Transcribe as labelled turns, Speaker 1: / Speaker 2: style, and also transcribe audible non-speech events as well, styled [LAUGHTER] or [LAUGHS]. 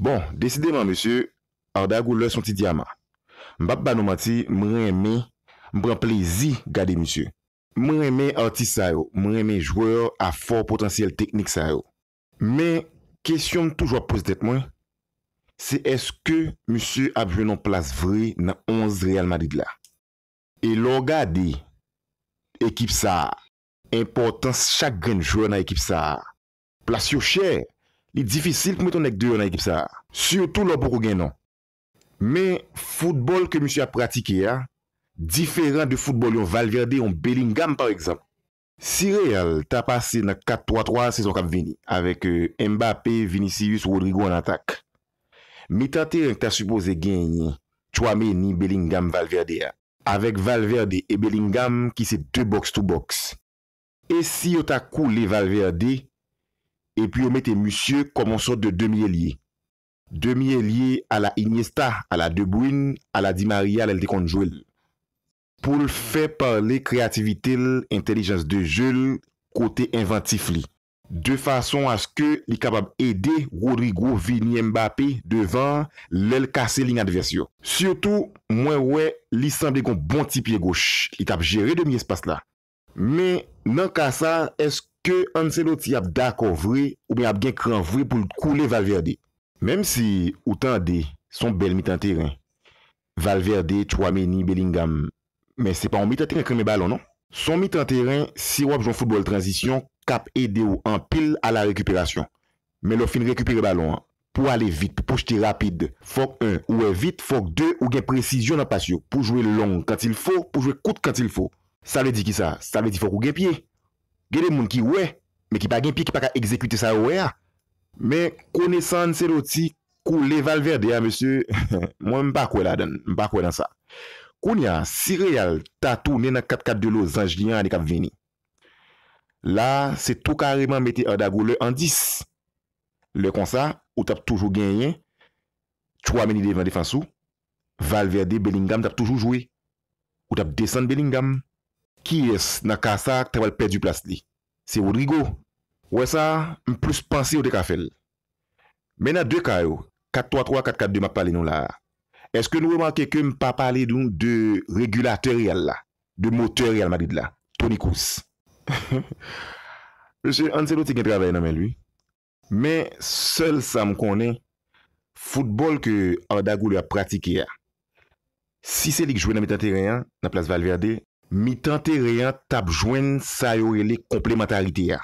Speaker 1: Bon, desideman, monsye, arda gou lè son ti diyama. Mbap ba nou mati, mwen reme, mwen plezi gade monsye. Mwen reme arti sa yo, mwen reme jwè a for potansiyel teknik sa yo. Men, kesyon m toujwa poz det mwen, se eske monsye ap jwè nan plas vri nan 11 riyal madid la. E lor gade, ekip sa, importans chak gen jwè nan ekip sa, plasyo chè. Ni difisil pou mwen ton ek deyon nan ekip sa. Siyo tou lopou kou gen nan. Men, foutbol ke mwen sya pratike ya, diferan de foutbol yon Valverde yon Bellingham par ekzamp. Si real, ta pase nan 4-3-3 sezon kap vini, avek euh, Mbappe, Vinicius, Rodrigo an atak. Mi tate renk ta suppose gen yon, chwa men ni Bellingham-Valverde ya. Avek Valverde e Bellingham ki se 2 box to box. E si yo ta kou li Valverde, epi omete musye komonsot de demi-elye. Demi-elye ala Iniesta, ala De Bruyne, ala Di Maria, lel de Konjouel. Pou l'fe parle kreativite l'intellijans de Jules kote inventif li. De fason aske li kabab ede Rodrigo Vini Mbappé devan lel kase lin adversyo. Siyotou, mwen we, li sande kon bon ti pie gouch. Li tab jere demi espase la. Men, nan kasa, eskou Ke anse lo ti ap dakor vre ou mi ap gen kran vre pou koule Valverde. Mem si, ou tan de, son bel mitan teren. Valverde, Chouameni, Bellingham. Men se pa ou mitan teren kremen balon, non? Son mitan teren, si wap joun football transition, kap ede ou an pil a la rekuperasyon. Men lo fin rekuperi balon, pou ale vit, pou pou chete rapide. Fok 1, ou e vit, fok 2, ou gen presisyon an pasyo. Pou jwe long katil fo, pou jwe kout katil fo. Sa ve di ki sa? Sa ve di fok ou gen pie? Gede moun ki wè, me ki pa gen pi, ki pa ka ekzekwite sa wè ya. Me kone san se loti kou le Valverde ya, monsye, [LAUGHS] mwen mpak wè la dan, mpak wè dan sa. Koun ya, si real tatou nenan kat kat de lo zanj liyan ane kap veni. La, se tou kariman meti a dagou lè an dis. Lè konsa, ou tap toujou genyen, 3 meni devan defansou, Valverde, Belingam, tap toujou jouy, ou tap desen Belingam, ki es nan kasa, te wal perdi plas li. Se Rodrigo, wè sa, m plus pansi ou deka fel. Mè nan deka yo, 433442 m ap pale nou la. Eske nou wè man keke m pa pale nou de regulatorial la, de motorial ma did la, tonikous. [LAUGHS] Mè se anse do te gen trabaye nan men lui. Mè sel sa m konen, foutbol ke Ardago lè a pratike ya. Si se lik jwè nan metateryen, nan plas Valverde, Mi tante reyan tap jwen sa yo ele komplementarite ya.